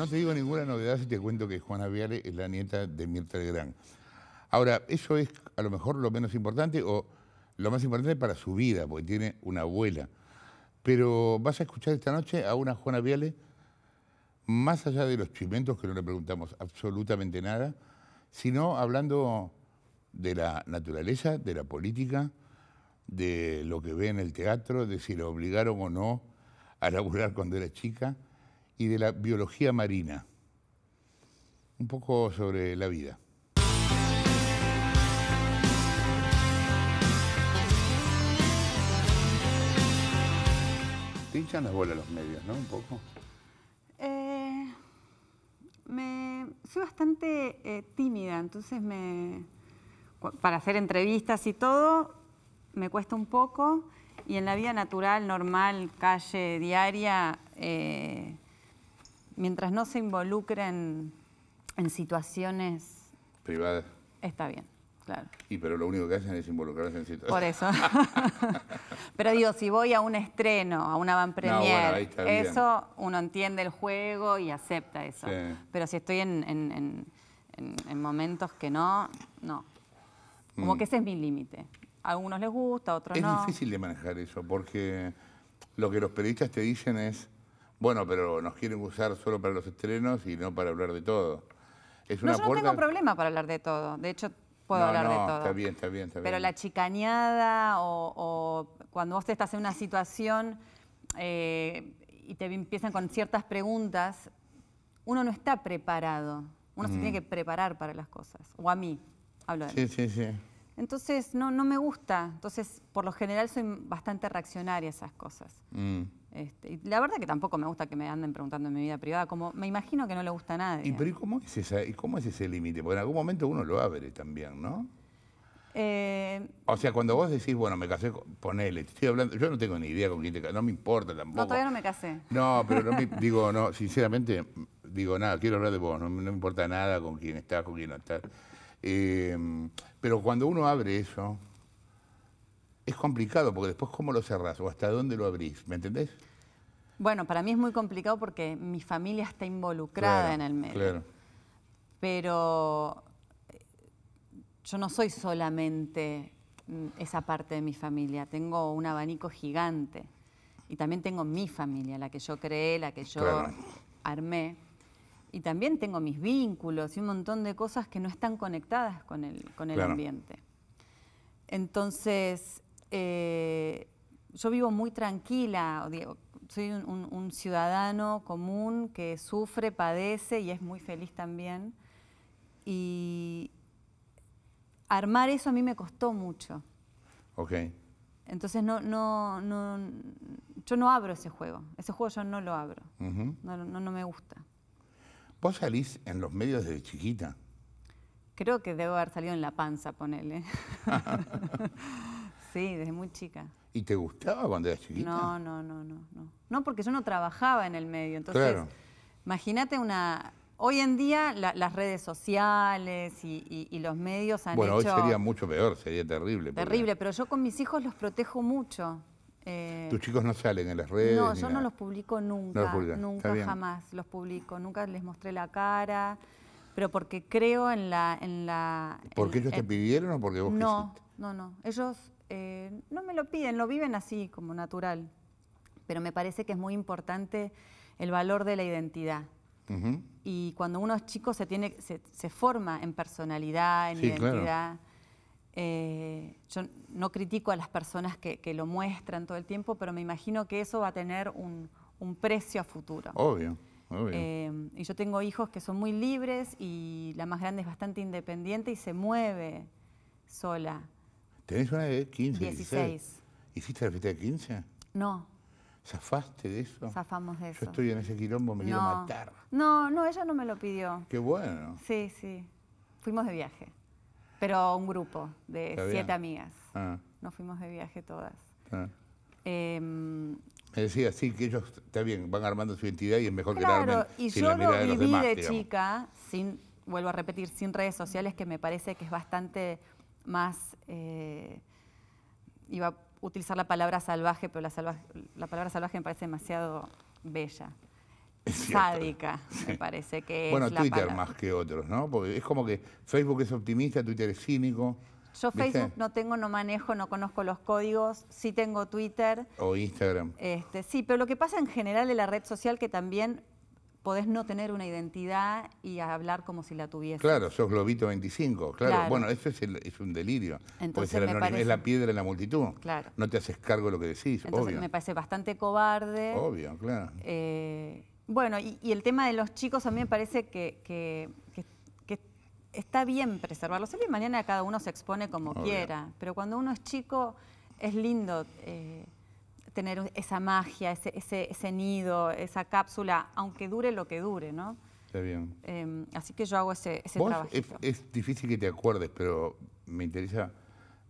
no te digo ninguna novedad si te cuento que Juana Viale es la nieta de Mirta Legrand. Ahora, eso es a lo mejor lo menos importante o lo más importante para su vida, porque tiene una abuela. Pero vas a escuchar esta noche a una Juana Viale, más allá de los chimentos, que no le preguntamos absolutamente nada, sino hablando de la naturaleza, de la política, de lo que ve en el teatro, de si la obligaron o no a laburar cuando era chica y de la biología marina. Un poco sobre la vida. ¿Te hinchan las bolas los medios, no? Un poco. Eh, me, soy bastante eh, tímida, entonces me, para hacer entrevistas y todo me cuesta un poco y en la vida natural, normal, calle, diaria, eh, mientras no se involucren en situaciones... Privadas. Está bien, claro. Y pero lo único que hacen es involucrarse en situaciones... Por eso. pero digo, si voy a un estreno, a una van premier, eso uno entiende el juego y acepta eso. Pero si estoy en, momentos que no, no. Como mm. que ese es mi límite. A algunos les gusta, a otros no. Es difícil de manejar eso porque lo que los periodistas te dicen es bueno, pero nos quieren usar solo para los estrenos y no para hablar de todo. no, yo no tengo problema para hablar de todo. De hecho, puedo hablar de todo. Está bien, está bien, está bien. Pero la chicañada o, cuando vos te estás en una situación eh, y te empiezan con ciertas preguntas, uno no está preparado. Uno se mm. tiene que preparar para las cosas. O a mí, hablo de Sí, sí, sí. Entonces, no, no me gusta. Entonces, por lo general soy bastante reaccionaria a esas cosas. Mm. Este, y la verdad que tampoco me gusta que me anden preguntando en mi vida privada, como me imagino que no le gusta a nadie. ¿Y, pero, cómo es cómo es ese límite? Porque en algún momento uno lo abre también, ¿no? Eh, o sea, cuando vos decís, bueno, me casé, con, ponele, estoy hablando, yo no tengo ni idea con quién te casé, no me importa tampoco. No, todavía no me casé. No, pero digo, no, sinceramente, digo, nada, quiero hablar de vos, no, no me importa nada con quién estás, con quién no estás. Em, pero cuando uno abre eso, es complicado, porque después cómo lo cerrás o hasta dónde lo abrís, ¿me entendés? Bueno, para mí es muy complicado porque mi familia está involucrada en el medio. Pero eh, yo no soy solamente mm, esa parte de mi familia, tengo un abanico gigante y también tengo mi familia, la que yo creé, la que yo armé y también tengo mis vínculos y un montón de cosas que no están conectadas con el, con el ambiente. Entonces, eh, yo vivo muy tranquila, soy un, ciudadano común que sufre, padece y es muy feliz también. Y armar eso a mí me costó mucho. Ok. Entonces no, no, no yo no abro ese juego. Ese juego yo no lo abro. no, no, no me gusta. ¿Vos salís en los medios desde chiquita? Creo que debo haber salido en la panza, ponele. sí, desde muy chica. ¿Y te gustaba cuando eras chiquita? No, no, no, no. No, no porque yo no trabajaba en el medio. Entonces, claro. imagínate una... Hoy en día las redes sociales y, los medios han hecho... Bueno, hoy sería mucho peor, sería terrible. Terrible, pero yo con mis hijos los protejo mucho. Eh, ¿Tus chicos no salen en las redes? No, yo no los publico nunca, nunca jamás los publico, nunca les mostré la cara, pero porque creo en la... En la ¿Porque ellos te pidieron o porque vos No, no, no, ellos eh, no me lo piden, lo viven así, como natural, pero me parece que es muy importante el valor de la identidad. Y cuando uno es chico se, tiene, se, forma en personalidad, en identidad. Eh, yo no critico a las personas que, lo muestran todo el tiempo, pero me imagino que eso va a tener un, precio a futuro. Obvio. obvio. Eh, y yo tengo hijos que son muy libres y la más grande es bastante independiente y se mueve sola. ¿Tenés una de 15? 16. 16. ¿Hiciste la fiesta de 15? No. ¿Zafaste de eso? Zafamos de eso. Yo estoy en ese quilombo, me quiero matar. No, no, ella no me lo pidió. Qué bueno. Sí, sí. Fuimos de viaje. Pero un grupo de siete amigas. Ah. Nos fuimos de viaje todas. Ah. Em, me decía, sí, que ellos, está bien, van armando su identidad y es mejor que la y yo lo viví de, chica, sin, vuelvo a repetir, sin redes sociales, que me parece que es bastante más, eh, iba a utilizar la palabra salvaje, pero la, la palabra salvaje me parece demasiado bella sádica, me parece que bueno, es Bueno, Twitter más que otros, ¿no? Porque es como que Facebook es optimista, Twitter es cínico. Yo Facebook no tengo, no manejo, no conozco los códigos, sí tengo Twitter. O Instagram. Este, sí, pero lo que pasa en general en la red social que también podés no tener una identidad y hablar como si la tuvieses. Claro, sos globito 25, claro. Bueno, eso es, un delirio. Entonces es la piedra de la multitud. Claro. No te haces cargo de lo que decís, Entonces, me parece bastante cobarde. Obvio, claro. Eh bueno, y, el tema de los chicos a mí me parece que, está bien preservarlos. El y mañana cada uno se expone como quiera, pero cuando uno es chico es lindo eh, tener esa magia, ese, ese, nido, esa cápsula, aunque dure lo que dure, ¿no? Está bien. Em, así que yo hago ese, ese es, difícil que te acuerdes, pero me interesa.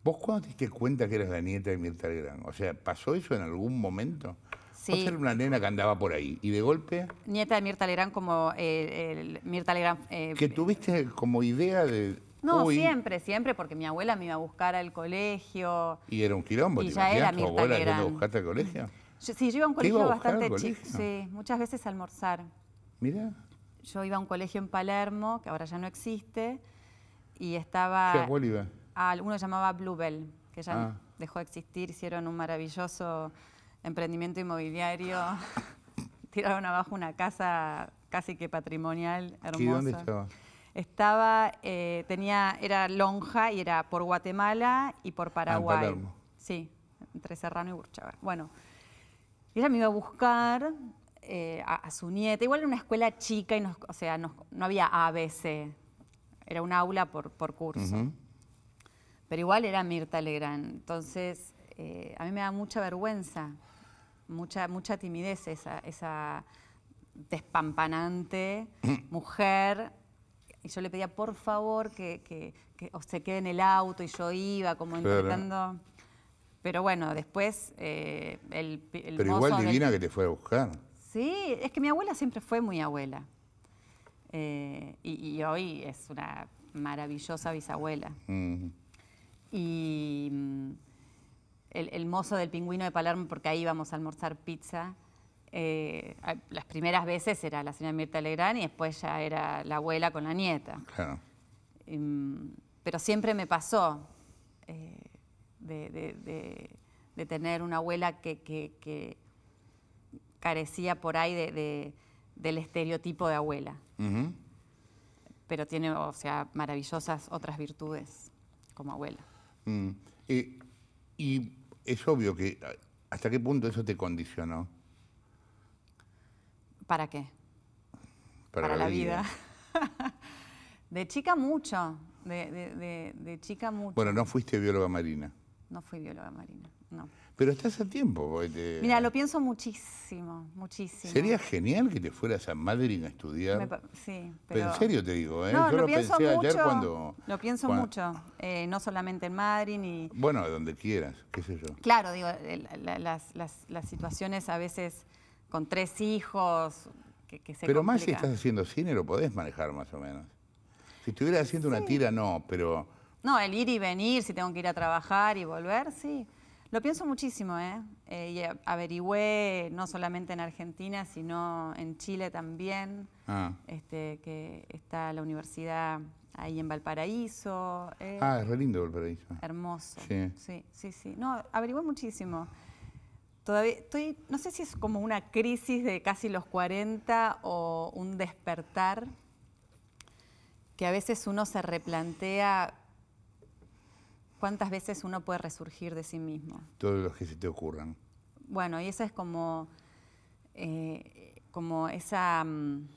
¿Vos cuándo te diste cuenta que eras la nieta de Mirta Legrand? O sea, ¿pasó eso en algún momento? Vos una nena que andaba por ahí y de golpe... Nieta de Mirta Legrand como... Eh, Mirta Legrand... Eh, que tuviste como idea de... No, siempre, siempre, porque mi abuela me iba a buscar al colegio. ¿Y era un quilombo? Y ya era mi abuela que a buscaste al colegio? sí, yo iba a un colegio bastante chico. Sí, muchas veces a almorzar. Mira. Yo iba a un colegio en Palermo, que ahora ya no existe, y estaba... ¿Qué abuela iba? A, uno llamaba Bluebell, que ya ah. dejó de existir, hicieron un maravilloso emprendimiento inmobiliario, tiraron abajo una casa casi que patrimonial, hermosa. dónde estaba? Estaba, eh, tenía, era lonja y era por Guatemala y por ah, Paraguay. Ah, Palermo. Sí, entre Serrano y Burchava. Bueno, ella me iba a buscar eh, a, su nieta. Igual era una escuela chica y nos, o sea, no había ABC. Era un aula por, por curso. Pero igual era Mirta Legrand. Entonces, eh, a mí me da mucha vergüenza mucha, mucha timidez esa, esa despampanante mm. mujer. Y yo le pedía, por favor, que, se quede en el auto. Y yo iba como intentando... Pero bueno, después eh, el, Pero igual divina que te fue a buscar. Sí, es que mi abuela siempre fue muy abuela. Eh, y, hoy es una maravillosa bisabuela. Mm. Y... Mm, el, mozo del pingüino de Palermo porque ahí íbamos a almorzar pizza. Eh, las primeras veces era la señora Mirta Legrán y después ya era la abuela con la nieta. Claro. Em, pero siempre me pasó eh, de, tener una abuela que, carecía por ahí de, del estereotipo de abuela. Pero tiene, o sea, maravillosas otras virtudes como abuela. Mm. Eh, y es obvio que hasta qué punto eso te condicionó. ¿Para qué? Para, la, vida. de chica mucho, de, de, de, chica mucho. Bueno, no fuiste bióloga marina. No fui bióloga marina. Pero estás a tiempo. Mira, lo pienso muchísimo, muchísimo. Sería genial que te fueras a Madrid a estudiar. sí, pero... En serio te digo, ¿eh? No, lo, pienso mucho, ayer cuando... Lo pienso mucho, eh, no solamente en Madrid ni... Bueno, donde quieras, qué sé yo. Claro, digo, las, situaciones a veces con tres hijos, Pero más si estás haciendo cine lo podés manejar más o menos. Si estuvieras haciendo una tira, no, pero... No, el ir y venir, si tengo que ir a trabajar y volver, sí. Lo pienso muchísimo, ¿eh? eh y averigüé no solamente en Argentina, sino en Chile también, ah. este, que está la universidad ahí en Valparaíso. Eh. ah, es re lindo Valparaíso. Hermoso. Sí. sí, sí, sí. No, averigüé muchísimo. Todavía estoy, no sé si es como una crisis de casi los 40 o un despertar, que a veces uno se replantea ¿Cuántas veces uno puede resurgir de sí mismo? Todos los que se te ocurran. Bueno, y esa es como, eh, como esa... Mm,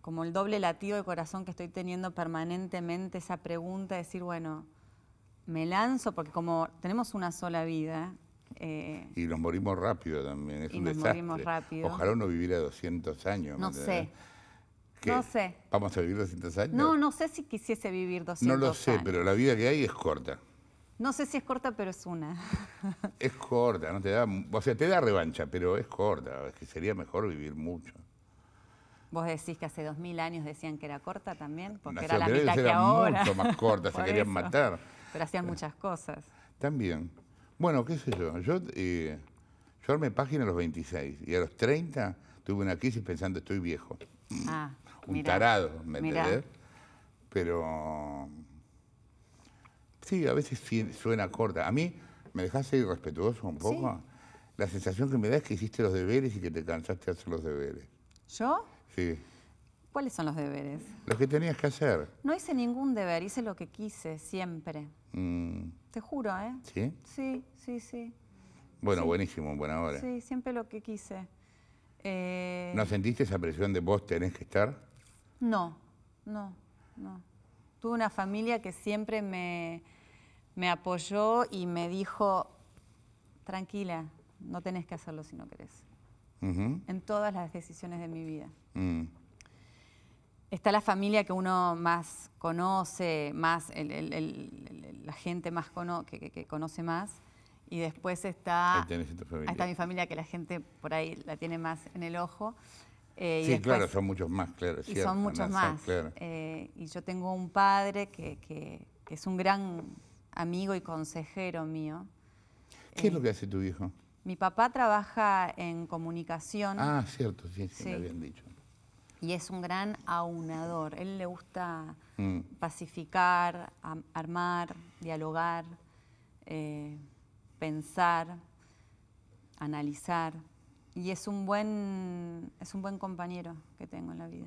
como el doble latido de corazón que estoy teniendo permanentemente, esa pregunta de decir, bueno, me lanzo, porque como tenemos una sola vida, eh, y nos morimos rápido también, es y nos Morimos rápido. Ojalá uno viviera 200 años. No sé. No sé. ¿Vamos a vivir 200 años? No, no sé si quisiese vivir 200 años. No lo sé, pero la vida que hay es corta. No sé si es corta, pero es una. Es corta, no te da, o sea, te da revancha, pero es corta, es que sería mejor vivir mucho. Vos decís que hace dos mil años decían que era corta también, porque era la mitad que ahora. mucho más corta, se querían matar. Pero hacían muchas cosas. También. Bueno, qué sé yo, yo, eh, yo armé página a los 26 y a los 30 tuve una crisis pensando estoy viejo. Ah, Un tarado, ¿me entendés? Pero Sí, a veces suena corta. A mí, ¿me dejaste irrespetuoso un poco? La sensación que me da es que hiciste los deberes y que te cansaste de hacer los deberes. ¿Yo? Sí. ¿Cuáles son los deberes? Los que tenías que hacer. No hice ningún deber, hice lo que quise, siempre. Mm. Te juro, ¿eh? ¿Sí? Sí, sí, sí. Bueno, buenísimo, buena hora. Sí, siempre lo que quise. Eh, ¿No sentiste esa presión de vos tenés que estar? No, no, no. Tuve una familia que siempre me, me apoyó y me dijo, tranquila, no tenés que hacerlo si no querés. En todas las decisiones de mi vida. Mm. Está la familia que uno más conoce, más la gente más que, conoce más. Y después está, está mi familia que la gente por ahí la tiene más en el ojo. Eh, sí, y claro, son muchos más, claro. Y son muchos más. Eh, y yo tengo un padre que es un gran amigo y consejero mío. ¿Qué es lo eh, que hace tu hijo? Mi papá trabaja en comunicación. Ah, cierto, sí, sí, me habían dicho. Y es un gran aunador. él le gusta mm. pacificar, armar, dialogar, eh, pensar, analizar. Y es un buen, es un buen compañero que tengo en la vida.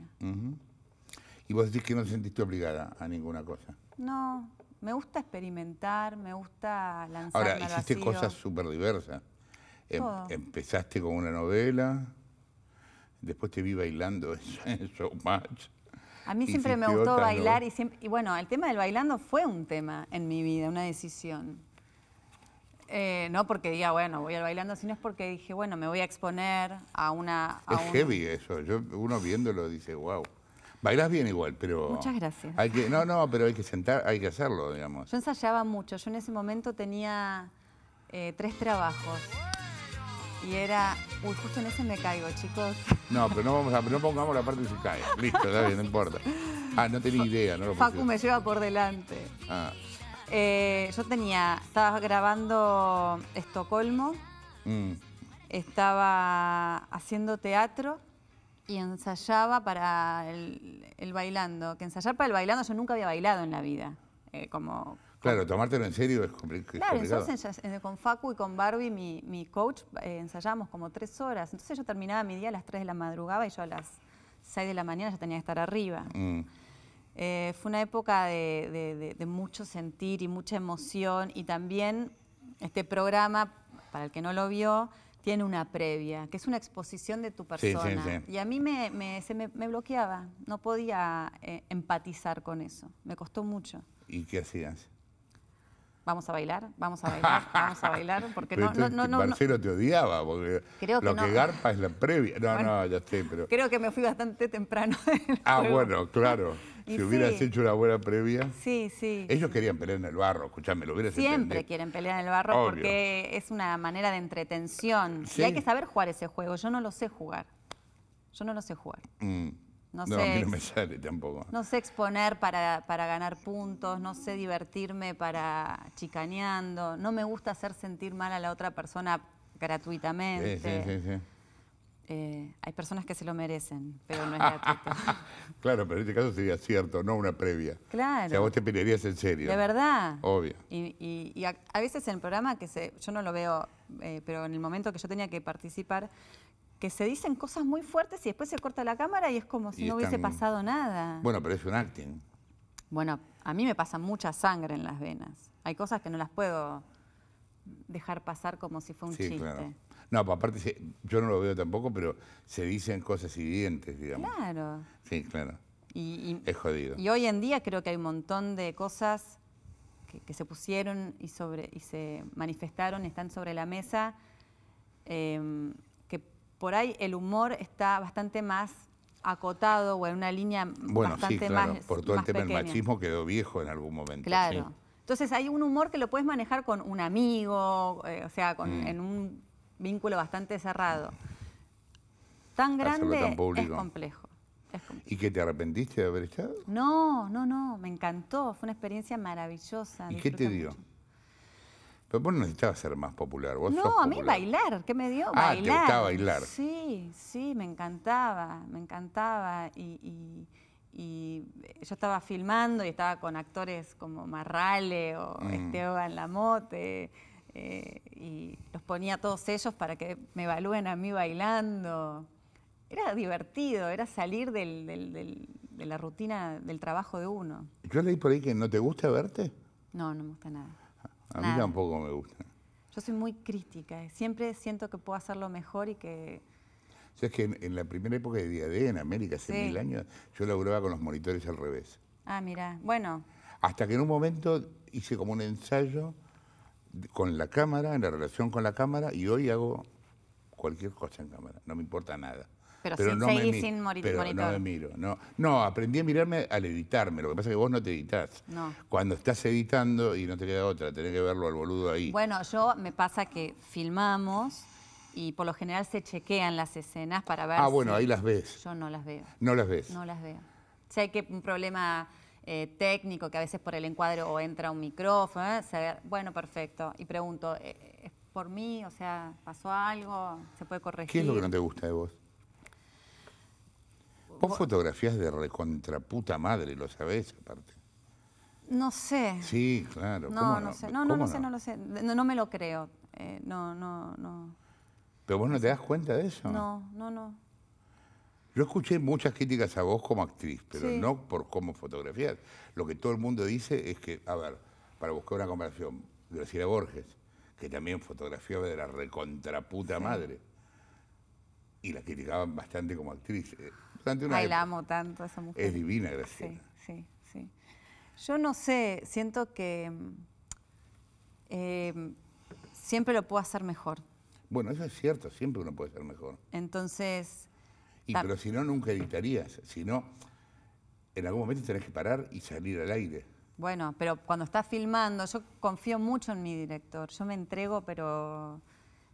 ¿Y vos decís que no te sentiste obligada a ninguna cosa? No, me gusta experimentar, me gusta lanzar. Ahora, hiciste cosas súper diversas. Em, empezaste con una novela, después te vi bailando en Showmatch. A mí siempre me gustó bailar y, bueno, el tema del bailando fue un tema en mi vida, una decisión. Eh, no porque diga, bueno, voy al bailando, sino es porque dije, bueno, me voy a exponer a una... es heavy eso, uno viéndolo dice, wow. Bailás bien igual, pero... Muchas gracias. no, no, pero hay que sentar, hay que hacerlo, digamos. Yo ensayaba mucho. Yo en ese momento tenía eh, tres trabajos. Y era... Uy, justo en ese me caigo, chicos. No, pero no, vamos a, no pongamos la parte de si cae. Listo, no importa. Ah, no tenía idea. No lo Facu me lleva por delante. Ah. Eh, yo tenía... Estaba grabando Estocolmo. Mm. Estaba haciendo teatro y ensayaba para el, bailando. Que ensayar para el bailando yo nunca había bailado en la vida. Eh, como, claro, tomártelo en serio es, compli claro, es eh, con Facu y con Barbie, mi, coach, eh, ensayamos como tres horas. Entonces yo terminaba mi día a las tres de la madrugada y yo a las seis de la mañana ya tenía que estar arriba. Mm. fue una época de, mucho sentir y mucha emoción y también este programa, para el que no lo vio, tiene una previa, que es una exposición de tu persona. Y a mí me, me, se me, bloqueaba, no podía eh, empatizar con eso, me costó mucho. ¿Y qué hacías? Vamos a bailar, vamos a bailar, vamos a bailar, porque este no, no, no, Marcelo te odiaba, porque que lo que garpa es la previa. No, no, ya estoy, pero... Creo que me fui bastante temprano. ah, bueno, claro si hubieras hecho una buena previa. Sí, sí. Ellos querían pelear en el barro, escúchame, lo hubieras Siempre quieren pelear en el barro porque es una manera de entretención. Y hay que saber jugar ese juego. Yo no lo sé jugar. Yo no lo sé jugar. No, sé, exponer para, para, ganar puntos, no sé divertirme para chicaneando, no me gusta hacer sentir mal a la otra persona gratuitamente. Sí, sí, sí, eh, hay personas que se lo merecen, pero no es gratuito. claro, pero en este caso sería cierto, no una previa. Claro. O sea, vos te pelearías en serio. De verdad. Obvio. Y, a, veces en el programa, que se, yo no lo veo, eh, pero en el momento que yo tenía que participar, que se dicen cosas muy fuertes y después se corta la cámara y es como si no hubiese pasado nada. Bueno, pero es un acting. Bueno, a mí me pasa mucha sangre en las venas. Hay cosas que no las puedo dejar pasar como si fuera un sí, Claro. No, aparte, yo no lo veo tampoco, pero se dicen cosas dientes, digamos. Claro. Sí, claro. Y, y, es jodido. Y hoy en día creo que hay un montón de cosas que, se pusieron y, sobre, y se manifestaron, están sobre la mesa, em, que por ahí el humor está bastante más acotado o en una línea bueno, sí, claro. Por todo el tema del machismo quedó viejo en algún momento. Claro. Entonces hay un humor que lo puedes manejar con un amigo, eh, o sea, con, mm. en un vínculo bastante cerrado. Tan grande es, complejo, ¿Y que te arrepentiste de haber estado? No, no, no, me encantó, fue una experiencia maravillosa. ¿Y qué te dio? Pero vos no necesitabas ser más popular, vos No, a mí bailar, ¿qué me dio? Ah, bailar. te gustaba bailar. Sí, sí, me encantaba, me encantaba. y, y yo estaba filmando y estaba con actores como Marrale o mm. Esteban Lamote eh, y los ponía todos ellos para que me evalúen a mí bailando. Era divertido, era salir de la rutina del trabajo de uno. Yo leí por ahí que no te gusta verte. No, no me gusta nada. A mí tampoco me gusta. Yo soy muy crítica, eh. siempre siento que puedo hacerlo mejor y que en, la primera época de Diadé, en América, hace mil años, yo grababa con los monitores al revés. Ah, mira, bueno. Hasta que en un momento hice como un ensayo con la cámara, en la relación con la cámara, y hoy hago cualquier cosa en cámara, no me importa nada. Pero, sin no me sin pero No me miro, no. No, aprendí a mirarme al editarme. Lo que pasa es que vos no te editas. Cuando estás editando y no te queda otra, tenés que verlo al boludo ahí. Bueno, yo me pasa que filmamos y por lo general se chequean las escenas para ver. Ah, bueno, ahí las ves. Yo no las veo. No las ves. No las veo. Si hay que un problema eh, técnico que a veces por el encuadre o entra un micrófono, ¿eh? bueno, perfecto. Y pregunto, eh, ¿es por mí? O sea, ¿pasó algo? ¿Se puede corregir? ¿Qué es lo que no te gusta de vos? Vos, fotografías de recontra puta madre, lo sabés aparte. No sé. Sí, claro. No, no, sé. No, no, no, sé, no lo sé. No, me lo creo. Eh, no, no, no. Pero vos no te das cuenta de eso. No, no, no. Yo escuché muchas críticas a vos como actriz, pero no por cómo fotografías. Lo que todo el mundo dice es que, a ver, para buscar una comparación, Graciela Borges, que también fotografiaba de la recontraputa madre, y la criticaban bastante como actriz. Eh, Ay, la amo tanto a esa mujer. Es divina, Graciela. Sí, sí, sí. Yo no sé, siento que mm, eh, siempre lo puedo hacer mejor. Bueno, eso es cierto, siempre uno puede ser mejor. Entonces... pero si no, nunca editarías. Si no, en algún momento tenés que parar y salir al aire. Bueno, pero cuando estás filmando, yo confío mucho en mi director. Yo me entrego, pero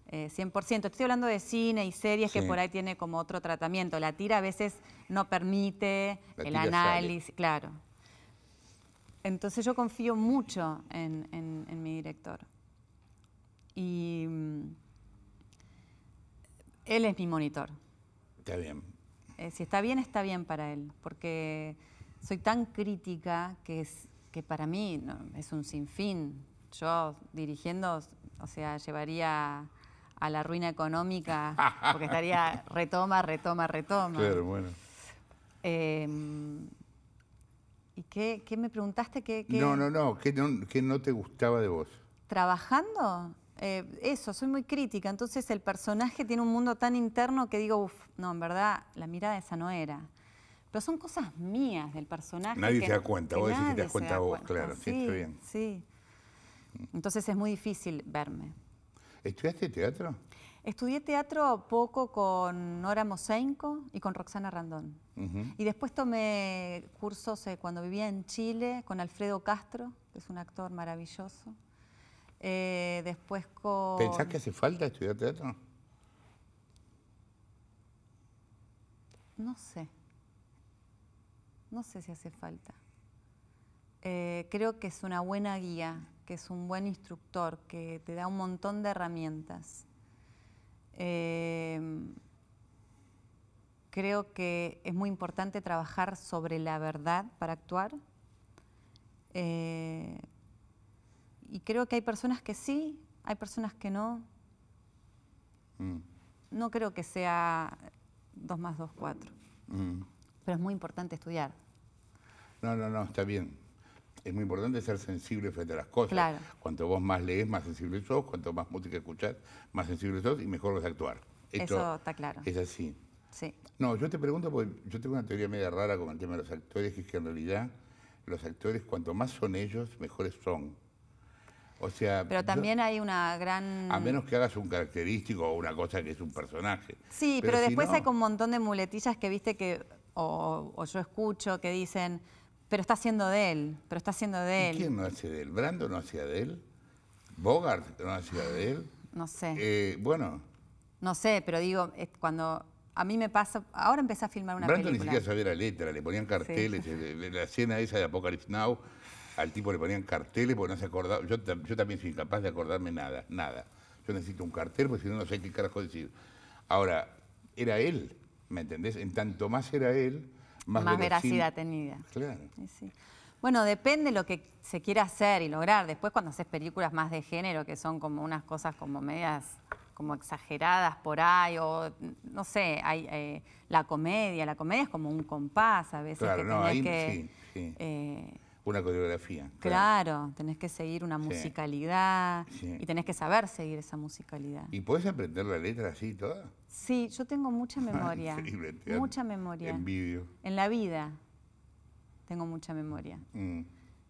100%. Eh, Estoy hablando de cine y series que por ahí tiene como otro tratamiento. La tira a veces no permite el análisis, claro. Entonces yo confío mucho en mi director. Y mm, él es mi monitor. Está bien. Eh, si está bien, está bien para él, porque soy tan crítica que, que para mí es un sinfín. Yo dirigiendo, o sea, llevaría a la ruina económica, porque estaría retoma, retoma, retoma. Claro, bueno. Em, ¿Y qué, me preguntaste? ¿Qué, No, no, no, ¿qué no, qué no te gustaba de vos? ¿Trabajando? Eh, eso, soy muy crítica. Entonces el personaje tiene un mundo tan interno que digo, uff, no, en verdad, la mirada esa no era. Pero son cosas mías del personaje. Nadie se da cuenta, vos decís que te das cuenta vos, claro, sí, bien. Sí. Entonces es muy difícil verme. ¿Estudiaste teatro? Estudié teatro poco con Nora Mosenko y con Roxana Randón. Y después tomé cursos eh, cuando vivía en Chile con Alfredo Castro, que es un actor maravilloso. Eh, después ¿Pensás que hace falta estudiar teatro? No sé. No sé si hace falta. Eh, creo que es una buena guía, que es un buen instructor, que te da un montón de herramientas. Eh, creo que es muy importante trabajar sobre la verdad para actuar y creo que hay personas que sí, hay personas que no. Mm. No creo que sea dos más dos, cuatro. Mm. Pero es muy importante estudiar. No, no, no, está bien. Es muy importante ser sensible frente a las cosas. Claro. Cuanto vos más lees, más sensible sos. Cuanto más música escuchás, más sensible sos y mejor vas actuar. Eso está claro. Es así. Sí. No, yo te pregunto porque yo tengo una teoría media rara con el tema de los actores, que es que en realidad los actores, cuanto más son ellos, mejores son pero también hay una gran... A menos que hagas un característico o una cosa que es un personaje. Sí, pero, después hay un montón de muletillas que viste que, o, yo escucho que dicen, pero está haciendo de él, pero está haciendo de él. ¿Y ¿Quién no hace de él? ¿Brando no hacía de él? ¿Bogart no hacía de él? No sé. Eh, bueno. No sé, pero digo, cuando a mí me pasa, ahora empecé a filmar una película. Brando ni siquiera sabía la letra, le ponían carteles, eh, la escena esa de Apocalypse Now al tipo le ponían carteles porque no se acordaba. Yo, también soy incapaz de acordarme nada, nada. Yo necesito un cartel porque si no, no sé qué carajo decir. Ahora, era él, ¿me entendés? En tanto más era él, más, más veracidad tenía. Claro. Bueno, depende lo que se quiera hacer y lograr. Después cuando haces películas más de género, que son como unas cosas como medias como exageradas por ahí, o no sé, hay, eh, la comedia, la comedia es como un compás a veces que no, que... Eh, una coreografía. Claro, tenés que seguir una musicalidad y tenés que saber seguir esa musicalidad. ¿Y puedes aprender la letra así toda? Sí, yo tengo mucha ah, memoria. mucha memoria. En la vida tengo mucha memoria. Mm.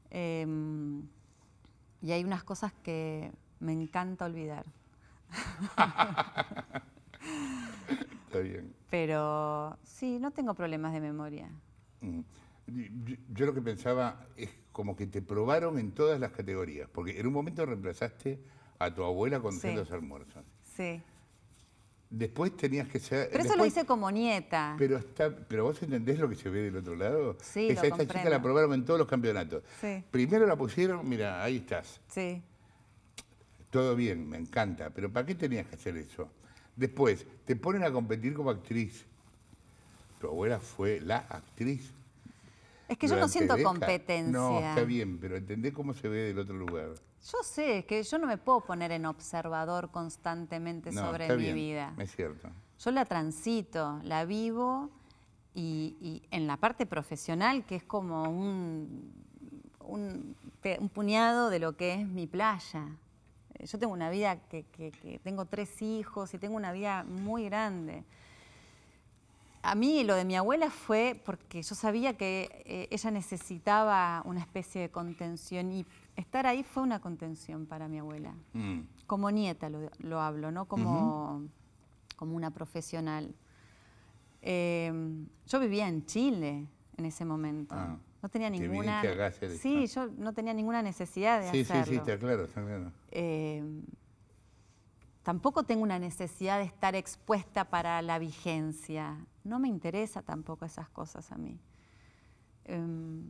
Em, y hay unas cosas que me encanta olvidar. Está bien. Pero sí, no tengo problemas de memoria. Mm yo lo que pensaba es como que te probaron en todas las categorías, porque en un momento reemplazaste a tu abuela con sí. almuerzos. Sí. Después tenías que ser... Pero eso lo hice como nieta. Pero, está, pero vos entendés lo que se ve del otro lado. Sí, Esa, Esta chica la probaron en todos los campeonatos. Sí. Primero la pusieron, mira, ahí estás. Sí. Todo bien, me encanta, pero ¿para qué tenías que hacer eso? Después, te ponen a competir como actriz. Tu abuela fue la actriz es que yo no siento competencia. No, está bien, pero entendés cómo se ve del otro lugar. Yo sé, es que yo no me puedo poner en observador constantemente no, sobre está mi bien. vida. Es cierto. Yo la transito, la vivo y, en la parte profesional, que es como un, un, puñado de lo que es mi playa. Yo tengo una vida que, que tengo tres hijos y tengo una vida muy grande a mí lo de mi abuela fue porque yo sabía que eh, ella necesitaba una especie de contención y estar ahí fue una contención para mi abuela. Mm. Como nieta lo, hablo, ¿no? Como, como una profesional. Eh, yo vivía en Chile en ese momento. Ah, no tenía ninguna... sí, yo no tenía ninguna necesidad de sí, hacerlo. Sí, sí, te aclaro, te eh, tampoco tengo una necesidad de estar expuesta para la vigencia. No me interesa tampoco esas cosas a mí. Em,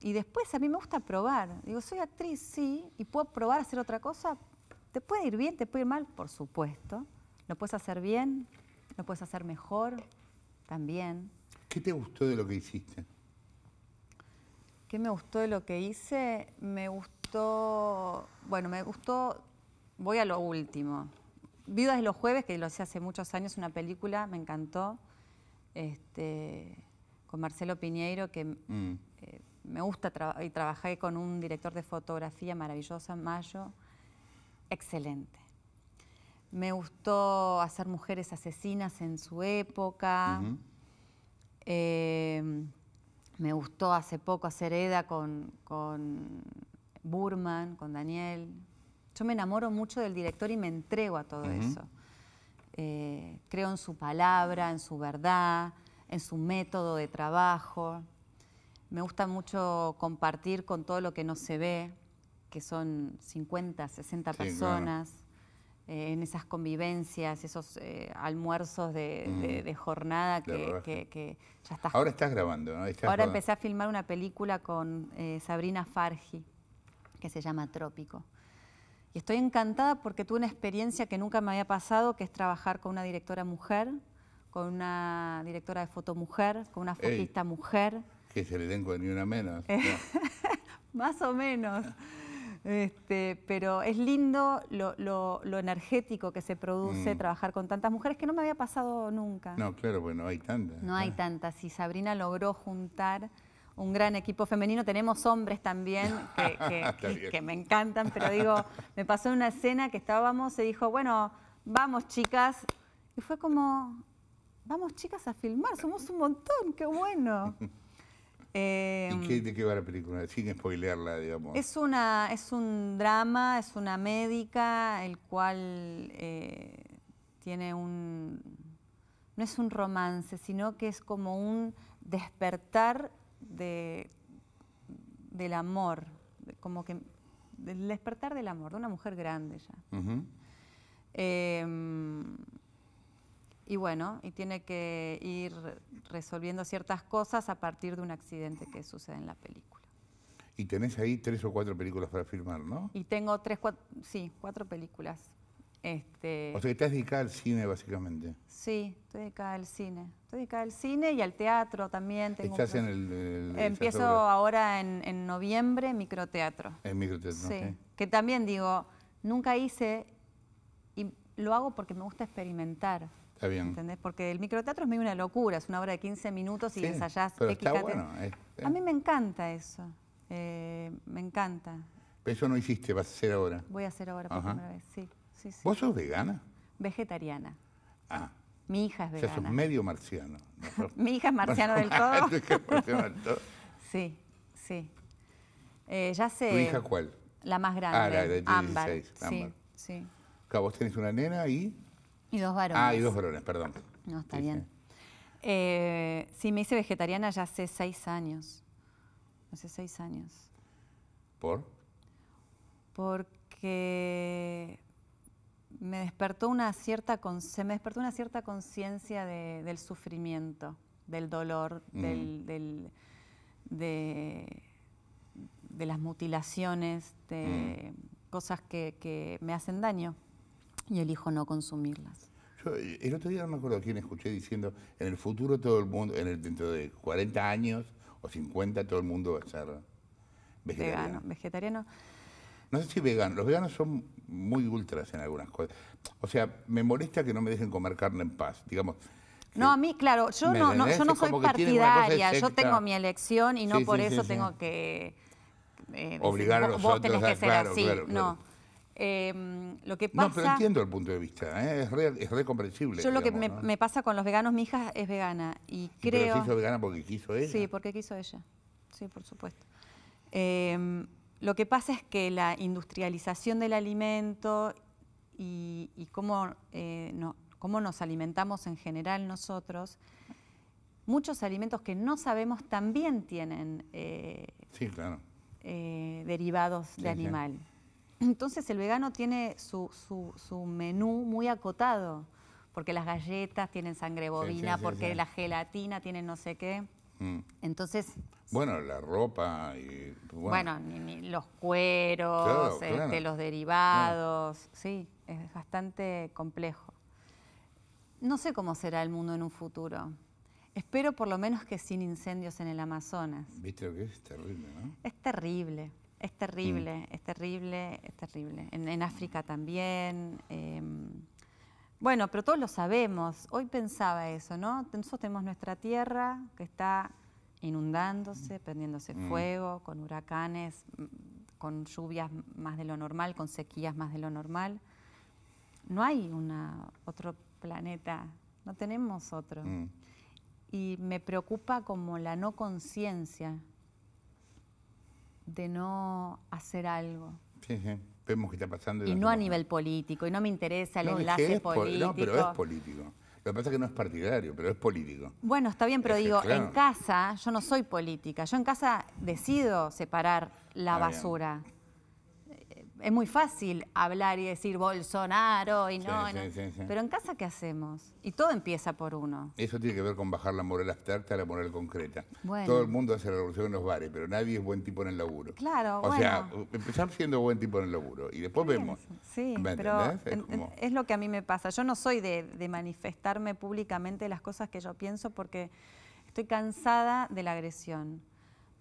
y después a mí me gusta probar. Digo, soy actriz, sí, y puedo probar a hacer otra cosa. ¿Te puede ir bien? ¿Te puede ir mal? Por supuesto. ¿Lo puedes hacer bien? ¿Lo puedes hacer mejor? También. ¿Qué te gustó de lo que hiciste? ¿Qué me gustó de lo que hice? Me gustó, bueno, me gustó, voy a lo último. Viudas de los Jueves, que lo hice hace muchos años, una película, me encantó, este, con Marcelo Piñeiro, que mm. eh, me gusta, y trabajé con un director de fotografía maravillosa, Mayo, excelente. Me gustó hacer mujeres asesinas en su época. Eh, me gustó hace poco hacer EDA con, con Burman, con Daniel, yo me enamoro mucho del director y me entrego a todo eso. Eh, creo en su palabra, en su verdad, en su método de trabajo. Me gusta mucho compartir con todo lo que no se ve, que son 50, 60 personas, eh, en esas convivencias, esos eh, almuerzos de, jornada que, ya estás... Ahora estás grabando, ¿no? Ahora empecé a filmar una película con Sabrina Fargi, que se llama Trópico. Y estoy encantada porque tuve una experiencia que nunca me había pasado, que es trabajar con una directora mujer, con una directora de foto mujer, con una fotista mujer. Que se le den con Ni Una Menos. más o menos. Este, pero es lindo lo, energético que se produce mm. trabajar con tantas mujeres que no me había pasado nunca. No, claro, bueno, hay tantas. No hay ah. tantas. Y Sabrina logró juntar un gran equipo femenino. Tenemos hombres también que, me encantan, pero digo, me pasó una escena que estábamos, se dijo, bueno, vamos chicas. Y fue como, vamos chicas a filmar, somos un montón, qué bueno. Em, de qué va la película? Sin spoilearla, digamos. Es, una, es un drama, es una médica, el cual eh, tiene un... No es un romance, sino que es como un despertar de, del amor, como que del despertar del amor, de una mujer grande ya. Em, y bueno, y tiene que ir resolviendo ciertas cosas a partir de un accidente que sucede en la película. Y tenés ahí tres o cuatro películas para filmar, ¿no? Y tengo tres, cuatro, sí, cuatro películas este, o sea, que estás dedicada al cine, básicamente. Sí, estoy dedicada al cine. Estoy dedicada al cine y al teatro también. Tengo ¿Estás en el, Empiezo ahora en, noviembre microteatro. En microteatro, Sí, que también digo, nunca hice y lo hago porque me gusta experimentar. Está bien. ¿Entendés? Porque el microteatro es medio una locura, es una obra de 15 minutos y ensayas. ensayás. Pero está bueno. Eh. A mí me encanta eso. Eh, me encanta. Pero eso no hiciste, vas a hacer ahora. Voy a hacer ahora por primera vez, sí. ¿Vos sos vegana? Vegetariana. Ah. Mi hija es vegana. O sea, sos medio marciano. Mi hija es marciano del todo. sí, sí. Eh, ya sé. ¿Tu hija cuál? La más grande. Ah, la de 16, Sí, sí. vos tenés una nena y... Y dos varones. Ah, y dos varones, perdón. No, está bien. Eh, sí, me hice vegetariana ya hace seis años. Hace seis años. ¿Por? Porque me despertó una cierta se me despertó una cierta conciencia del sufrimiento, del dolor, mm. del, de, las mutilaciones, de mm. cosas que, me hacen daño y elijo no consumirlas. Yo, el otro día no me acuerdo a quién escuché diciendo, en el futuro todo el mundo, en el, dentro de 40 años o 50 todo el mundo va a ser vegetariano. Vegano, vegetariano no sé si veganos, los veganos son muy ultras en algunas cosas. O sea, me molesta que no me dejen comer carne en paz, digamos. No, a mí, claro, yo no, yo no soy partidaria, yo tengo mi elección y no por eso tengo que... Eh, Obligar a los vos que ser así, no. Em, lo que pasa, no, pero entiendo el punto de vista, ¿eh? es, recomprensible. Yo lo que me, pasa con los veganos, mi hija es vegana y creo... ¿Pero se hizo vegana porque quiso ella? Sí, porque quiso ella, sí, por supuesto. Em, lo que pasa es que la industrialización del alimento y, eh, cómo, nos alimentamos en general nosotros, muchos alimentos que no sabemos también tienen eh, eh, derivados de animal. Entonces el vegano tiene su, su, menú muy acotado, porque las galletas tienen sangre bovina, porque la gelatina tiene no sé qué. Mm. Entonces bueno, la ropa y... Bueno, los cueros, este, los derivados, sí, es bastante complejo. No sé cómo será el mundo en un futuro. Espero por lo menos que sin incendios en el Amazonas. ¿Viste lo que es? Es terrible, ¿no? Es terrible, es terrible, mm. es terrible, es terrible. En, África también. Em, bueno, pero todos lo sabemos. Hoy pensaba eso, ¿no? Nosotros tenemos nuestra tierra que está inundándose, mm. prendiéndose mm. fuego, con huracanes, mm, con lluvias más de lo normal, con sequías más de lo normal. No hay una, otro planeta, no tenemos otro. Y me preocupa como la no conciencia de no hacer algo. Vemos que está pasando. Y, no a nivel político, y no me interesa el enlace político. no, pero es político. Lo que pasa es que no es partidario, pero es político. Bueno, está bien, pero digo, en casa yo no soy política. Yo en casa decido separar la basura es muy fácil hablar y decir Bolsonaro y no. Pero en casa, ¿qué hacemos? Y todo empieza por uno. Eso tiene que ver con bajar la moral abstracta a la moral concreta. Todo el mundo hace la revolución en los bares, pero nadie es buen tipo en el laburo. Claro, O sea, empezamos siendo buen tipo en el laburo y después vemos. Sí, pero es, lo que a mí me pasa. Yo no soy de, de manifestarme públicamente las cosas que yo pienso porque estoy cansada de la agresión.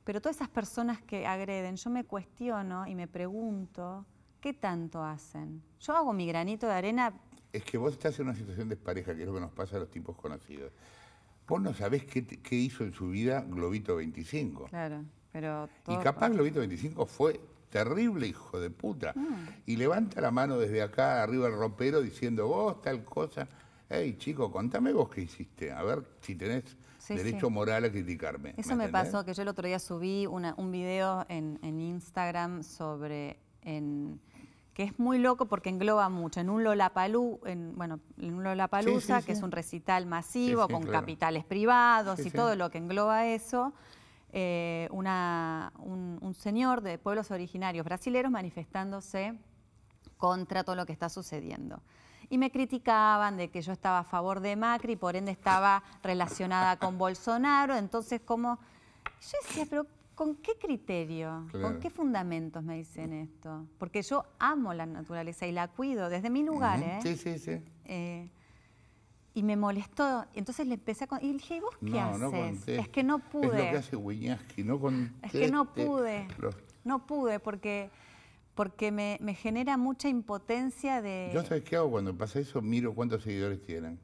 Pero todas esas personas que agreden, yo me cuestiono y me pregunto, ¿qué tanto hacen? Yo hago mi granito de arena. Es que vos estás en una situación de pareja, que es lo que nos pasa a los tipos conocidos. Vos no sabés qué, hizo en su vida Globito 25. Claro, pero... Y capaz Globito 25 fue terrible hijo de puta. Mm. Y levanta la mano desde acá arriba el ropero diciendo, vos tal cosa. Hey, chico, contame vos qué hiciste. A ver si tenés derecho moral a criticarme. Eso me, pasó, que yo el otro día subí un video en, Instagram sobre... que es muy loco porque engloba mucho. En un Lolapaluza, en, bueno, un Lollapalooza, que es un recital masivo con capitales privados y todo lo que engloba eso, eh, un, un, señor de pueblos originarios brasileros manifestándose contra todo lo que está sucediendo y me criticaban de que yo estaba a favor de Macri, por ende estaba relacionada con Bolsonaro, entonces como... Yo decía, pero ¿Con qué criterio? ¿Con qué fundamentos me dicen esto? Porque yo amo la naturaleza y la cuido desde mi lugar, ¿eh? Sí, sí, sí. Eh, y me molestó. Entonces le empecé a... Con... Y dije, ¿y vos qué haces? es que no pude. Es que hace no Es que no pude. No pude porque porque me, genera mucha impotencia de... ¿Yo sabes qué hago cuando pasa eso? Miro cuántos seguidores tienen.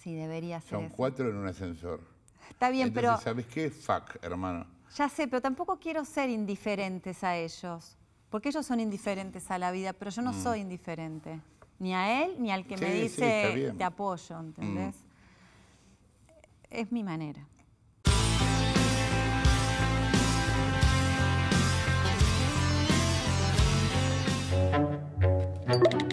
Sí, debería ser Son cuatro en un ascensor. Está bien, pero... ¿sabes qué? Fuck, hermano. Ya sé, pero tampoco quiero ser indiferentes a ellos. Porque ellos son indiferentes a la vida, pero yo no mm. soy indiferente. Ni a él, ni al que me dice sí, te apoyo, ¿entendés? Mm. Es mi manera. Thank you.